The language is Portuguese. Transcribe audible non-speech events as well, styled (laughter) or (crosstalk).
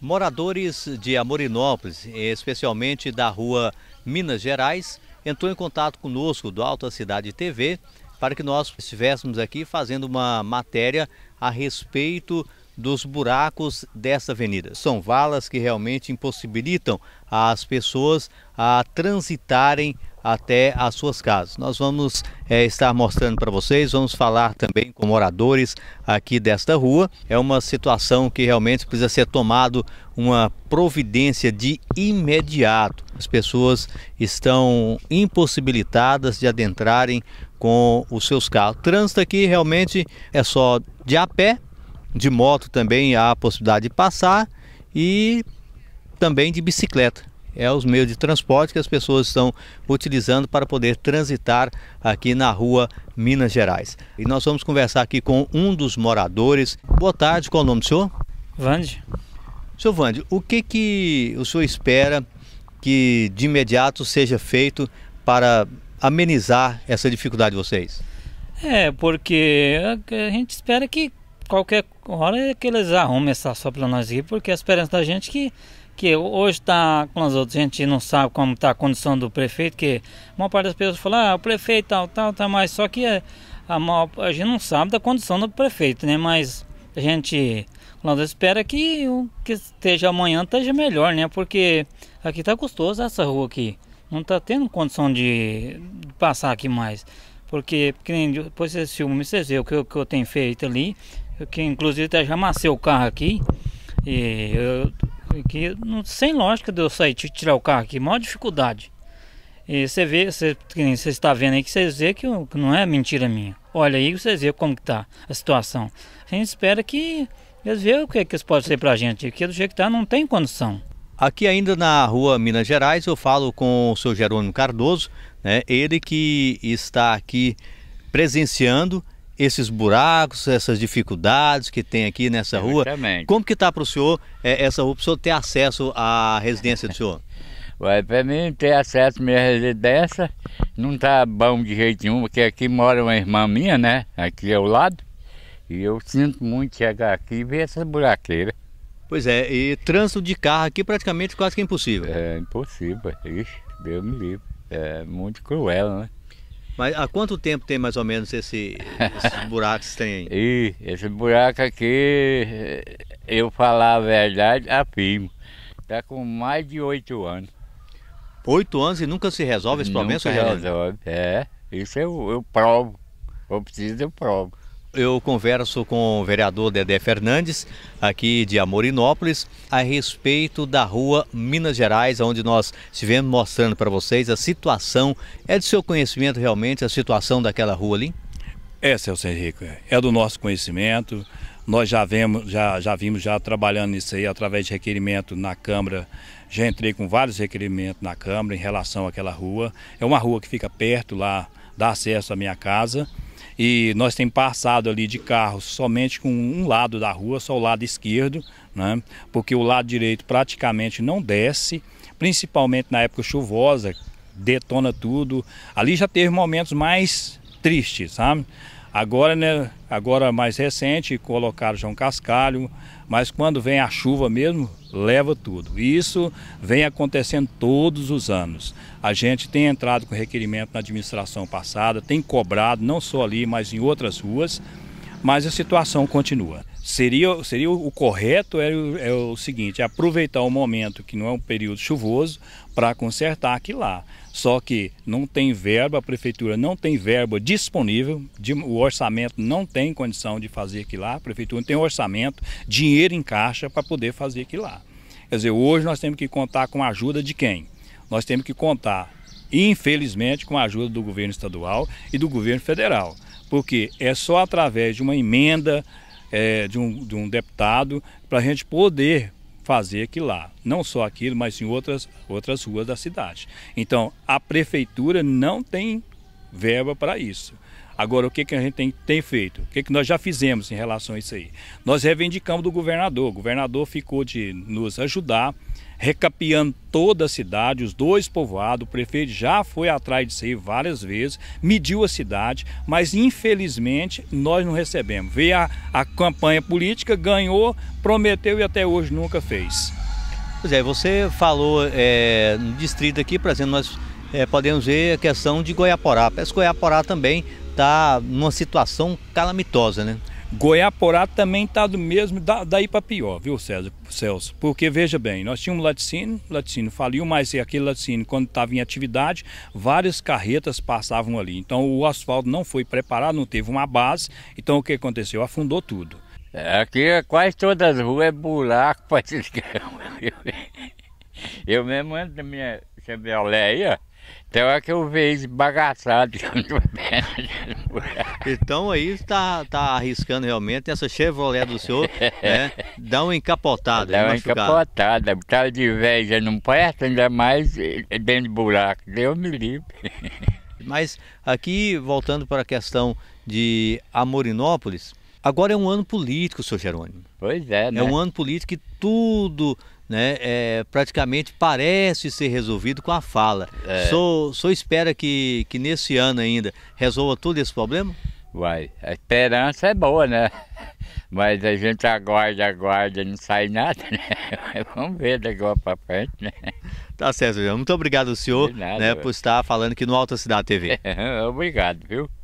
Moradores de Amorinópolis, especialmente da rua Minas Gerais, entrou em contato conosco do Alta Cidade TV para que nós estivéssemos aqui fazendo uma matéria a respeito dos buracos dessa avenida. São valas que realmente impossibilitam as pessoas a transitarem até as suas casas. Nós vamos é, estar mostrando para vocês, vamos falar também com moradores aqui desta rua. É uma situação que realmente precisa ser tomado uma providência de imediato. As pessoas estão impossibilitadas de adentrarem com os seus carros. O trânsito aqui realmente é só de a pé de moto também há a possibilidade de passar e também de bicicleta. É os meios de transporte que as pessoas estão utilizando para poder transitar aqui na rua Minas Gerais. E nós vamos conversar aqui com um dos moradores. Boa tarde, qual é o nome do senhor? Vande. senhor Vande, o que, que o senhor espera que de imediato seja feito para amenizar essa dificuldade de vocês? É, porque a gente espera que qualquer hora é que eles arrumem essa só para nós ir, porque a esperança da gente é que que hoje está com as outras, a gente não sabe como está a condição do prefeito, que uma parte das pessoas fala, ah, o prefeito tal, tal, tal, mas só que é, a, a, a gente não sabe da condição do prefeito, né? Mas a gente, Cláudio, espera que o que esteja amanhã esteja melhor, né? Porque aqui está custoso essa rua aqui, não está tendo condição de passar aqui mais. Porque, porque depois desse filme, vocês viram o que, que eu tenho feito ali, que inclusive até já amassei o carro aqui. E eu, que, sem lógica de eu sair tirar o carro aqui, maior dificuldade. E você vê, você, está vendo aí que vocês vê que, que, não é mentira minha. Olha aí, vocês vê como que tá a situação. A gente espera que eles vejam o que, é que isso pode ser pra gente, porque do jeito que tá não tem condição. Aqui ainda na rua Minas Gerais, eu falo com o seu Jerônimo Cardoso, né? ele que está aqui presenciando esses buracos, essas dificuldades que tem aqui nessa Exatamente. rua. Como que está para o senhor é, essa rua, para o senhor ter acesso à residência do senhor? (laughs) para mim ter acesso à minha residência não está bom de jeito nenhum, porque aqui mora uma irmã minha, né? Aqui ao lado. E eu sinto muito chegar aqui e ver essas buraqueiras. Pois é, e trânsito de carro aqui praticamente quase que é impossível. É impossível, Ixi, Deus me livre. É muito cruel, né? Mas há quanto tempo tem mais ou menos esse, esses (laughs) buracos tem? Ih, esse buraco aqui, eu falar a verdade, afirmo. É Está com mais de oito anos. Oito anos e nunca se resolve esse problema, Nunca resolve, é. Isso eu, eu provo. Eu preciso, eu provo eu converso com o vereador Dedé Fernandes, aqui de Amorinópolis, a respeito da rua Minas Gerais, onde nós estivemos mostrando para vocês a situação. É do seu conhecimento realmente a situação daquela rua ali? É, Celso Henrique, é do nosso conhecimento. Nós já vemos, já, já vimos já trabalhando nisso aí através de requerimento na Câmara. Já entrei com vários requerimentos na Câmara em relação àquela rua. É uma rua que fica perto lá, dá acesso à minha casa. E nós temos passado ali de carro somente com um lado da rua, só o lado esquerdo, né? porque o lado direito praticamente não desce, principalmente na época chuvosa, detona tudo. Ali já teve momentos mais tristes, sabe? Agora, né, agora mais recente, colocaram já um cascalho, mas quando vem a chuva mesmo, leva tudo. Isso vem acontecendo todos os anos. A gente tem entrado com requerimento na administração passada, tem cobrado, não só ali, mas em outras ruas, mas a situação continua seria, seria o correto é, é o seguinte, é aproveitar o momento que não é um período chuvoso para consertar aqui lá. Só que não tem verba, a prefeitura não tem verba disponível, de, o orçamento não tem condição de fazer aqui lá, a prefeitura não tem orçamento, dinheiro em caixa para poder fazer aqui lá. Quer dizer, hoje nós temos que contar com a ajuda de quem? Nós temos que contar, infelizmente, com a ajuda do governo estadual e do governo federal, porque é só através de uma emenda é, de, um, de um deputado para a gente poder fazer aquilo lá. Não só aquilo, mas em outras, outras ruas da cidade. Então, a prefeitura não tem verba para isso. Agora, o que, que a gente tem, tem feito? O que, que nós já fizemos em relação a isso aí? Nós reivindicamos do governador. O governador ficou de nos ajudar, recapeando toda a cidade, os dois povoados. O prefeito já foi atrás disso aí várias vezes, mediu a cidade, mas infelizmente nós não recebemos. Veio a, a campanha política, ganhou, prometeu e até hoje nunca fez. Pois é, você falou é, no distrito aqui, por exemplo, nós é, podemos ver a questão de Goiaporá. Parece que Goiaporá também está numa situação calamitosa, né? Goiaporá também está do mesmo, daí para pior, viu, César, Celso? Porque veja bem, nós tínhamos um laticínio, o laticínio faliu, mas é aquele laticínio, quando estava em atividade, várias carretas passavam ali. Então o asfalto não foi preparado, não teve uma base, então o que aconteceu? Afundou tudo. É, aqui é quase todas as ruas é buraco para (laughs) esses eu, mesmo ando da minha Chevrolet aí, ó. Então é que eu vejo bagaçado. então aí está tá arriscando realmente essa Chevrolet do senhor, né? Dá uma encapotada. Dá uma machucada. encapotada. Tá de vez, já não presta, ainda mais eh, eh, dentro de buraco. Deus me livre. Mas aqui, voltando para a questão de Amorinópolis, agora é um ano político, senhor Jerônimo. Pois é, é né? É um ano político que tudo né, é, praticamente parece ser resolvido com a fala. É. Só, só espera que, que nesse ano ainda resolva todo esse problema? Vai, a esperança é boa, né? (laughs) Mas a gente aguarda, aguarda, não sai nada, né? (laughs) vamos ver daqui para frente, né? Tá certo, Muito obrigado senhor nada, né, por estar falando aqui no Alta Cidade TV. (laughs) obrigado, viu?